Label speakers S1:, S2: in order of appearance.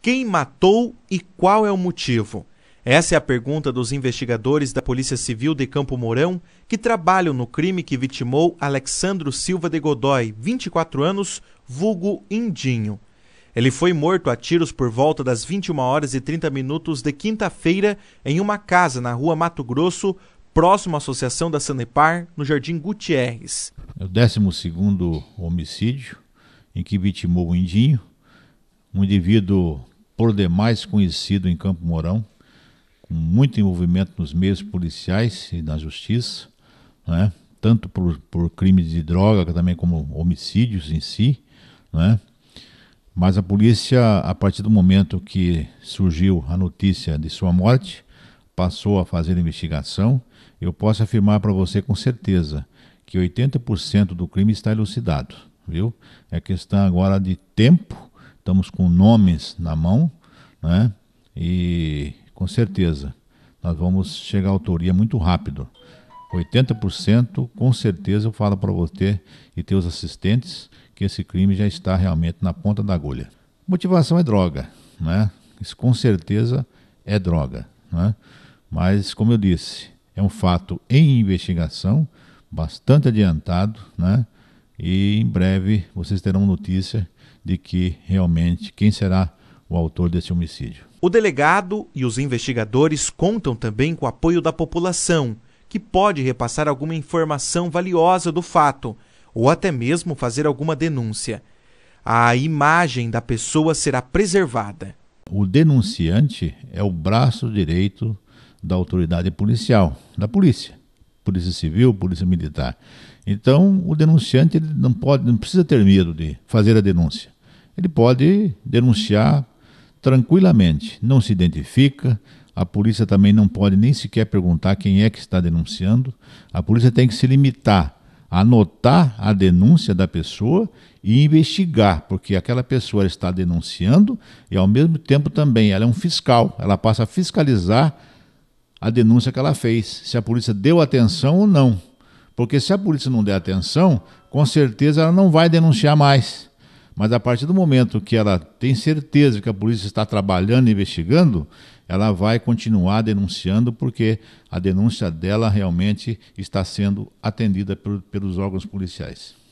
S1: Quem matou e qual é o motivo? Essa é a pergunta dos investigadores da Polícia Civil de Campo Mourão que trabalham no crime que vitimou Alexandro Silva de Godoy, 24 anos, vulgo Indinho. Ele foi morto a tiros por volta das 21 horas e 30 minutos de quinta-feira em uma casa na rua Mato Grosso, próximo à Associação da Sanepar, no Jardim Gutierrez.
S2: É o 12 homicídio em que vitimou o Indinho, um indivíduo por demais conhecido em Campo Mourão, com muito envolvimento nos meios policiais e na justiça, né? tanto por, por crimes de droga, também como homicídios em si, né? Mas a polícia, a partir do momento que surgiu a notícia de sua morte, passou a fazer a investigação. Eu posso afirmar para você com certeza que 80% do crime está elucidado, viu? É questão agora de tempo estamos com nomes na mão, né? E com certeza nós vamos chegar à autoria muito rápido. 80% com certeza eu falo para você e teus assistentes que esse crime já está realmente na ponta da agulha. Motivação é droga, né? Isso com certeza é droga, né? Mas como eu disse, é um fato em investigação, bastante adiantado, né? e em breve vocês terão notícia de que realmente quem será o autor desse homicídio.
S1: O delegado e os investigadores contam também com o apoio da população, que pode repassar alguma informação valiosa do fato ou até mesmo fazer alguma denúncia. A imagem da pessoa será preservada.
S2: O denunciante é o braço direito da autoridade policial, da polícia polícia civil, polícia militar. Então, o denunciante ele não pode, não precisa ter medo de fazer a denúncia. Ele pode denunciar tranquilamente, não se identifica, a polícia também não pode nem sequer perguntar quem é que está denunciando. A polícia tem que se limitar a anotar a denúncia da pessoa e investigar, porque aquela pessoa está denunciando e ao mesmo tempo também ela é um fiscal, ela passa a fiscalizar a denúncia que ela fez, se a polícia deu atenção ou não. Porque se a polícia não der atenção, com certeza ela não vai denunciar mais. Mas a partir do momento que ela tem certeza que a polícia está trabalhando e investigando, ela vai continuar denunciando porque a denúncia dela realmente está sendo atendida pelos órgãos policiais.